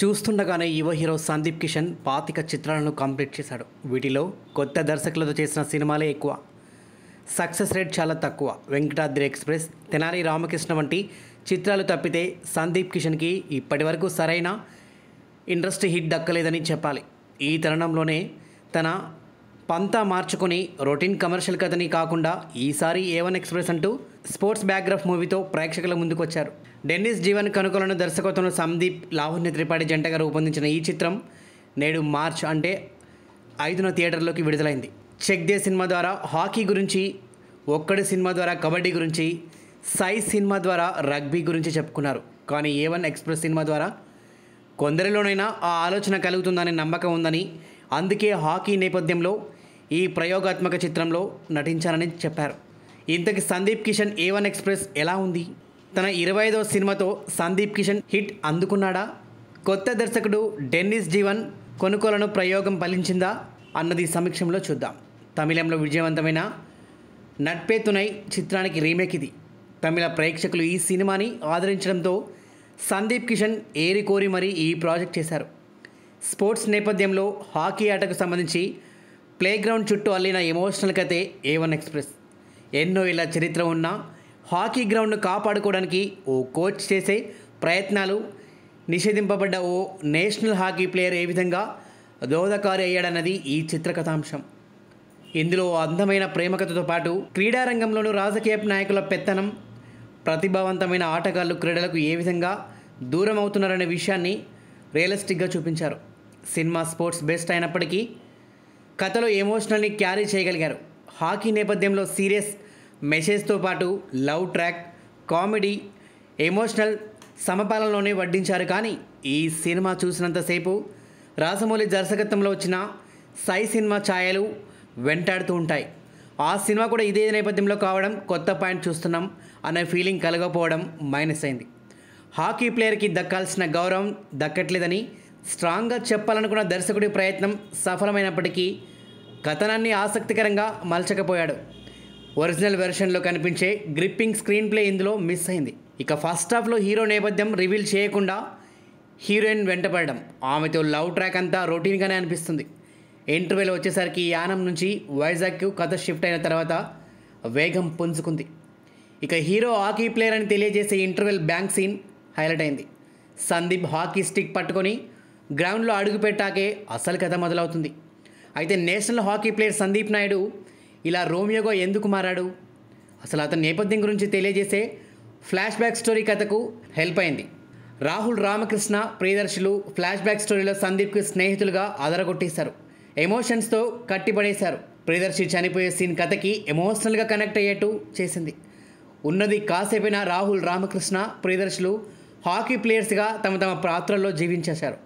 చూస్తుండగానే యువ హీరో సందీప్ కిషన్ పాతిక చిత్రాలను కంప్లీట్ చేశాడు వీటిలో కొత్త దర్శకులతో చేసిన సినిమాలే ఎక్కువ సక్సెస్ రేట్ చాలా తక్కువ వెంకటాద్రి ఎక్స్ప్రెస్ తెనాలి రామకృష్ణ వంటి చిత్రాలు తప్పితే సందీప్ కిషన్కి ఇప్పటి వరకు సరైన ఇండస్ట్రీ హిట్ దక్కలేదని చెప్పాలి ఈ తరుణంలోనే తన పంతా మార్చుకుని రొటీన్ కమర్షియల్ కథని కాకుండా ఈసారి ఏ వన్ ఎక్స్ప్రెస్ అంటూ స్పోర్ట్స్ బ్యాక్గ్రాఫ్ మూవీతో ప్రేక్షకుల ముందుకొచ్చారు డెన్నిస్ జీవన్ కనుకలను దర్శకత్వంలో సందీప్ లాహుల్ని త్రిపాఠి జంటగా రూపొందించిన ఈ చిత్రం నేడు మార్చ్ అంటే ఐదున థియేటర్లోకి విడుదలైంది చెక్ దే సినిమా ద్వారా హాకీ గురించి ఒక్కడి సినిమా ద్వారా కబడ్డీ గురించి సైజ్ సినిమా ద్వారా రగ్బీ గురించి చెప్పుకున్నారు కానీ ఏ వన్ ఎక్స్ప్రెస్ సినిమా ద్వారా కొందరిలోనైనా ఆ ఆలోచన కలుగుతుందనే నమ్మకం ఉందని అందుకే హాకీ నేపథ్యంలో ఈ ప్రయోగాత్మక చిత్రంలో నటించానని చెప్పారు ఇంతకి Sundeep Kishan A one express ఎలా ఉంది తన ఇరవై ఐదవ సినిమాతో సందీప్ కిషన్ హిట్ అందుకున్నాడా కొత్త దర్శకుడు డెన్నిస్ జీవన్ కొనుకోలను ప్రయోగం ఫలించిందా అన్నది సమీక్షంలో చూద్దాం తమిళంలో విజయవంతమైన నట్పేతునై చిత్రానికి రీమేక్ ఇది తమిళ ప్రేక్షకులు ఈ సినిమాని ఆదరించడంతో సందీప్ కిషన్ ఏరి కోరి మరీ ఈ ప్రాజెక్ట్ చేశారు స్పోర్ట్స్ నేపథ్యంలో హాకీ ఆటకు సంబంధించి ప్లే గ్రౌండ్ చుట్టూ అల్లిన ఎమోషనల్ కథే వన్ ఎక్స్ప్రెస్ ఎన్నో ఇలా చరిత్ర ఉన్న హాకీ గ్రౌండ్ను కాపాడుకోవడానికి ఓ కోచ్ చేసే ప్రయత్నాలు నిషేధింపబడ్డ ఓ నేషనల్ హాకీ ప్లేయర్ ఏ విధంగా దోహదకారి అయ్యాడన్నది ఈ చిత్ర కథాంశం ఇందులో అందమైన ప్రేమకథతో పాటు క్రీడారంగంలోనూ రాజకీయ నాయకుల పెత్తనం ప్రతిభావంతమైన ఆటగాళ్ళు క్రీడలకు ఏ విధంగా దూరం అవుతున్నారనే విషయాన్ని రియలిస్టిక్గా చూపించారు సినిమా స్పోర్ట్స్ బెస్ట్ అయినప్పటికీ కథలో ఎమోషనల్ని క్యారీ చేయగలిగారు హాకీ నేపథ్యంలో సీరియస్ మెసేజ్తో పాటు లవ్ ట్రాక్ కామెడీ ఎమోషనల్ సమపాలనలోనే వడ్డించారు కానీ ఈ సినిమా చూసినంతసేపు రాసమౌళి దర్శకత్వంలో వచ్చిన సై సినిమా ఛాయలు వెంటాడుతూ ఉంటాయి ఆ సినిమా కూడా ఇదే నేపథ్యంలో కావడం కొత్త పాయింట్ చూస్తున్నాం అనే ఫీలింగ్ కలగకపోవడం మైనస్ అయింది హాకీ ప్లేయర్కి దక్కాల్సిన గౌరవం దక్కట్లేదని స్ట్రాంగ్గా చెప్పాలనుకున్న దర్శకుడి ప్రయత్నం సఫలమైనప్పటికీ కథనాన్ని ఆసక్తికరంగా మలచకపోయాడు ఒరిజినల్ వెర్షన్లో కనిపించే గ్రిప్పింగ్ స్క్రీన్ ప్లే ఇందులో మిస్ అయింది ఇక ఫస్ట్ హాఫ్లో హీరో నేపథ్యం రివీల్ చేయకుండా హీరోయిన్ వెంటపడడం ఆమెతో లవ్ ట్రాక్ అంతా రొటీన్గానే అనిపిస్తుంది ఇంటర్వెల్ వచ్చేసరికి యానం నుంచి వైజాగ్కు కథ షిఫ్ట్ అయిన తర్వాత వేగం పుంజుకుంది ఇక హీరో హాకీ ప్లేయర్ అని తెలియజేసే ఇంటర్వెల్ బ్యాంక్ సీన్ హైలైట్ అయింది సందీప్ హాకీ స్టిక్ పట్టుకొని గ్రౌండ్లో అడుగుపెట్టాకే అసలు కథ మొదలవుతుంది అయితే national hockey player Sundeep Naidu ఇలా రోమియోగా ఎందుకు మారాడు అసలు అతని నేపథ్యం గురించి తెలియజేసే ఫ్లాష్ బ్యాక్ స్టోరీ కథకు హెల్ప్ అయింది రాహుల్ రామకృష్ణ ప్రియదర్శులు ఫ్లాష్ బ్యాక్ స్టోరీలో సందీప్కి స్నేహితులుగా అదరగొట్టేశారు ఎమోషన్స్తో కట్టిపడేశారు ప్రియదర్శి చనిపోయే సీన్ కథకి ఎమోషనల్గా కనెక్ట్ అయ్యేట్టు చేసింది ఉన్నది కాసేపైన రాహుల్ రామకృష్ణ ప్రియదర్శులు హాకీ ప్లేయర్స్గా తమ తమ పాత్రల్లో జీవించేశారు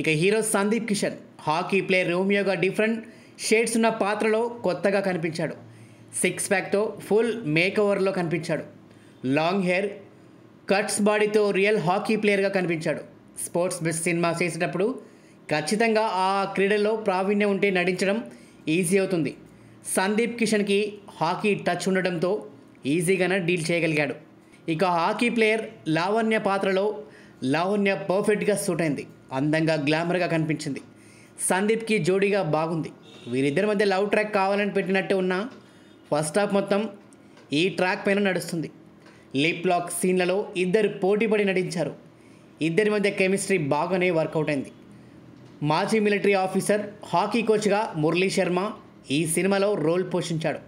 ఇక hero Sundeep Kishan hockey player రోమియోగా డిఫరెంట్ షేడ్స్ ఉన్న పాత్రలో కొత్తగా కనిపించాడు సిక్స్ ప్యాక్తో ఫుల్ ఓవర్లో కనిపించాడు లాంగ్ హెయిర్ కట్స్ బాడీతో రియల్ హాకీ ప్లేయర్గా కనిపించాడు స్పోర్ట్స్ బెస్ట్ సినిమా చేసేటప్పుడు ఖచ్చితంగా ఆ క్రీడలో ప్రావీణ్యం ఉంటే నటించడం ఈజీ అవుతుంది సందీప్ కిషన్కి హాకీ టచ్ ఉండడంతో ఈజీగానే డీల్ చేయగలిగాడు ఇక హాకీ ప్లేయర్ లావణ్య పాత్రలో లావణ్య పర్ఫెక్ట్గా సూట్ అయింది అందంగా గ్లామర్గా కనిపించింది సందీప్కి జోడీగా బాగుంది వీరిద్దరి మధ్య లవ్ ట్రాక్ కావాలని పెట్టినట్టే ఉన్న ఫస్ట్ హాఫ్ మొత్తం ఈ ట్రాక్ పైన నడుస్తుంది లిప్ లాక్ సీన్లలో ఇద్దరు పోటీపడి నటించారు ఇద్దరి మధ్య కెమిస్ట్రీ బాగానే వర్కౌట్ అయింది మాజీ మిలిటరీ ఆఫీసర్ హాకీ కోచ్గా మురళీ శర్మ ఈ సినిమాలో రోల్ పోషించాడు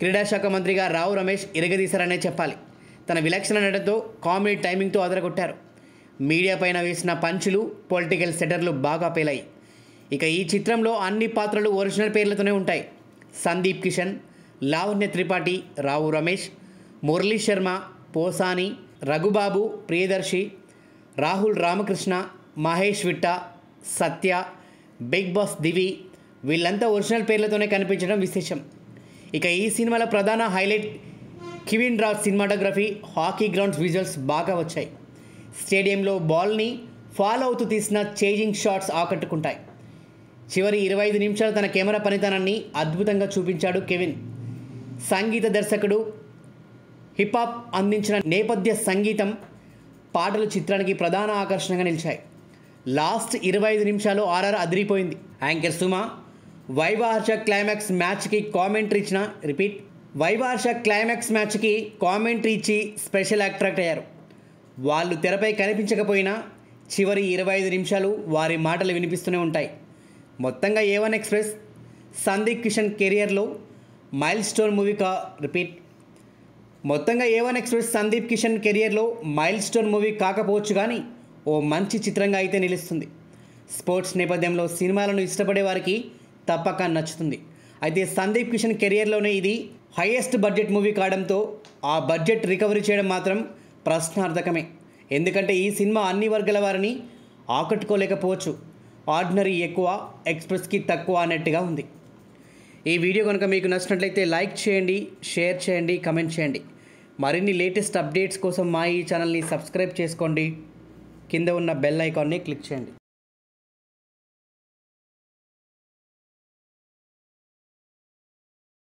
క్రీడాశాఖ మంత్రిగా రావు రమేష్ ఇరగదీశారనే చెప్పాలి తన విలక్షణ నటంతో కామెడీ టైమింగ్తో అదరగొట్టారు మీడియా పైన వేసిన పంచులు పొలిటికల్ సెటర్లు బాగా పేలాయి ఇక ఈ చిత్రంలో అన్ని పాత్రలు ఒరిజినల్ పేర్లతోనే ఉంటాయి సందీప్ కిషన్ లావణ్య త్రిపాఠి రావు రమేష్ మురళీ శర్మ పోసాని రఘుబాబు ప్రియదర్శి రాహుల్ రామకృష్ణ మహేష్ విట్ట సత్య బిగ్ బాస్ దివి వీళ్ళంతా ఒరిజినల్ పేర్లతోనే కనిపించడం విశేషం ఇక ఈ సినిమాల ప్రధాన highlight Kevin Raj cinematography hockey grounds visuals బాగా వచ్చాయి స్టేడియంలో బాల్ని ఫాలో అవుతూ తీసిన చేంజింగ్ షాట్స్ ఆకట్టుకుంటాయి చివరి ఇరవై ఐదు నిమిషాలు తన కెమెరా పనితనాన్ని అద్భుతంగా చూపించాడు కెవిన్ సంగీత దర్శకుడు హాప్ అందించిన నేపథ్య సంగీతం పాటలు చిత్రానికి ప్రధాన ఆకర్షణగా నిలిచాయి లాస్ట్ ఇరవై ఐదు నిమిషాలు ఆర్ఆర్ అదిరిపోయింది యాంకర్ సుమా వైవార్ష క్లైమాక్స్ మ్యాచ్కి కామెంటరీ ఇచ్చిన రిపీట్ వైవార్ష క్లైమాక్స్ మ్యాచ్కి కామెంటరీ ఇచ్చి స్పెషల్ అట్రాక్ట్ అయ్యారు వాళ్ళు తెరపై కనిపించకపోయినా చివరి ఇరవై ఐదు నిమిషాలు వారి మాటలు వినిపిస్తూనే ఉంటాయి మొత్తంగా A one express Sundeep Kishan కెరియర్లో మైల్ స్టోన్ మూవీ కా రిపీట్ మొత్తంగా A one express Sundeep Kishan కెరియర్లో మైల్ స్టోన్ మూవీ కాకపోవచ్చు కానీ ఓ మంచి చిత్రంగా అయితే నిలుస్తుంది స్పోర్ట్స్ నేపథ్యంలో సినిమాలను ఇష్టపడే వారికి తప్పక నచ్చుతుంది అయితే సందీప్ కిషన్ కెరియర్లోనే ఇది హైయెస్ట్ బడ్జెట్ మూవీ కావడంతో ఆ బడ్జెట్ రికవరీ చేయడం మాత్రం ప్రశ్నార్థకమే ఎందుకంటే ఈ సినిమా అన్ని వర్గాల వారిని ఆకట్టుకోలేకపోవచ్చు ఆర్డినరీ ఎక్కువ ఎక్స్ప్రెస్కి తక్కువ అన్నట్టుగా ఉంది ఈ వీడియో కనుక మీకు నచ్చినట్లయితే లైక్ చేయండి షేర్ చేయండి కమెంట్ చేయండి మరిన్ని లేటెస్ట్ అప్డేట్స్ కోసం మా ఈ ఛానల్ని సబ్స్క్రైబ్ చేసుకోండి కింద ఉన్న బెల్ ఐకాన్ని క్లిక్ చేయండి